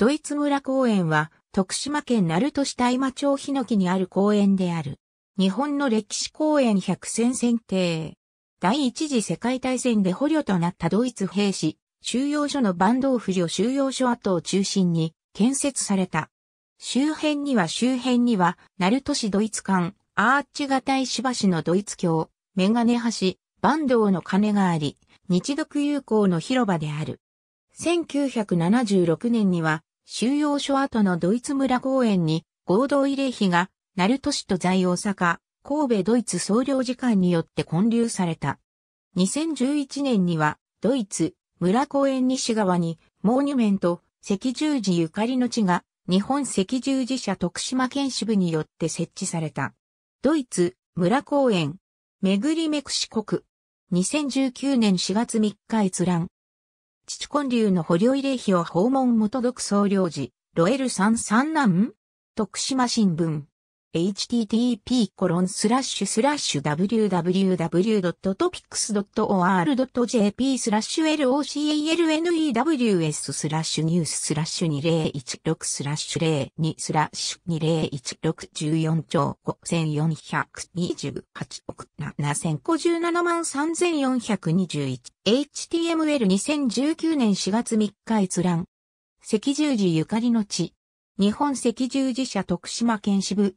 ドイツ村公園は、徳島県鳴門市大間町日野木にある公園である。日本の歴史公園百選選定。第一次世界大戦で捕虜となったドイツ兵士、収容所のバンドーフ収容所跡を中心に建設された。周辺には周辺には、鳴門市ドイツ館、アーチ型石橋のドイツ橋、メガネ橋、バンドーの鐘があり、日独友好の広場である。1976年には、収容所跡のドイツ村公園に合同慰霊碑が、鳴門市と在大阪、神戸ドイツ総領事館によって建立された。2011年には、ドイツ、村公園西側に、モーニュメント、赤十字ゆかりの地が、日本赤十字社徳島県支部によって設置された。ドイツ、村公園、めぐりめくし国。2019年4月3日閲覧。父根流の捕虜慰霊碑を訪問元独総領事、ロエルさん三男徳島新聞。http://www.topics.or.jp スラッシュ localnews スラッシュニューススラッシュ2016スラッシュ02スラッシュ201614兆5428億7057万3421 HTML2019 年4月3日閲覧赤十字ゆかりの地日本赤十字社徳島県支部